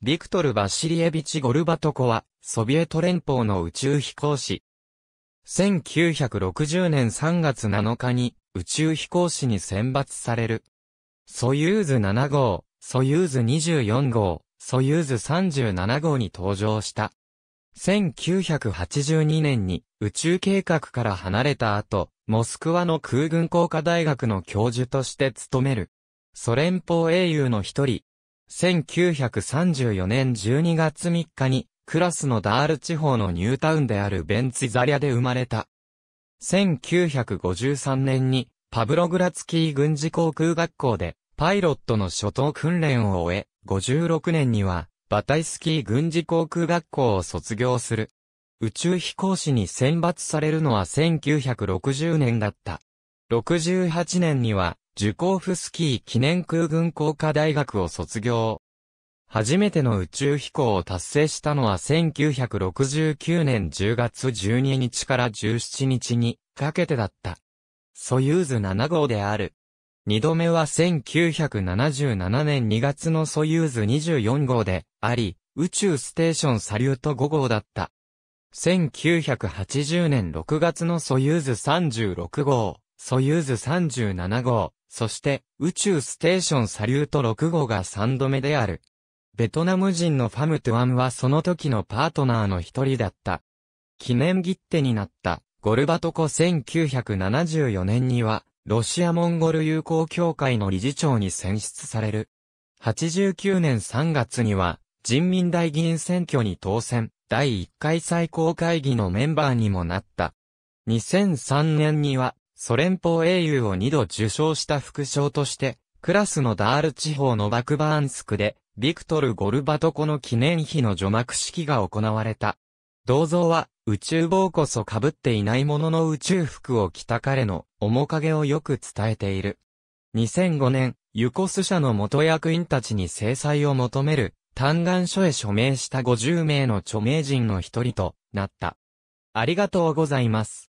ビクトル・バシリエビチ・ゴルバトコは、ソビエト連邦の宇宙飛行士。1960年3月7日に、宇宙飛行士に選抜される。ソユーズ7号、ソユーズ24号、ソユーズ37号に登場した。1982年に宇宙計画から離れた後、モスクワの空軍工科大学の教授として務める。ソ連邦英雄の一人、1934年12月3日に、クラスのダール地方のニュータウンであるベンツィザリアで生まれた。1953年に、パブログラツキー軍事航空学校で、パイロットの初等訓練を終え、56年には、バタイスキー軍事航空学校を卒業する。宇宙飛行士に選抜されるのは1960年だった。68年には、ジュコーフスキー記念空軍工科大学を卒業。初めての宇宙飛行を達成したのは1969年10月12日から17日にかけてだった。ソユーズ7号である。二度目は1977年2月のソユーズ24号であり、宇宙ステーションサリュート5号だった。1980年6月のソユーズ36号、ソユーズ37号、そして、宇宙ステーションサリュート6号が3度目である。ベトナム人のファム・トゥアンはその時のパートナーの一人だった。記念切手になったゴルバトコ1974年には、ロシア・モンゴル友好協会の理事長に選出される。89年3月には、人民大議員選挙に当選、第1回最高会議のメンバーにもなった。2003年には、ソ連邦英雄を二度受賞した副賞として、クラスのダール地方のバクバーンスクで、ビクトル・ゴルバトコの記念碑の除幕式が行われた。銅像は、宇宙帽こそ被っていないものの宇宙服を着た彼の面影をよく伝えている。2005年、ユコス社の元役員たちに制裁を求める、嘆願書へ署名した50名の著名人の一人となった。ありがとうございます。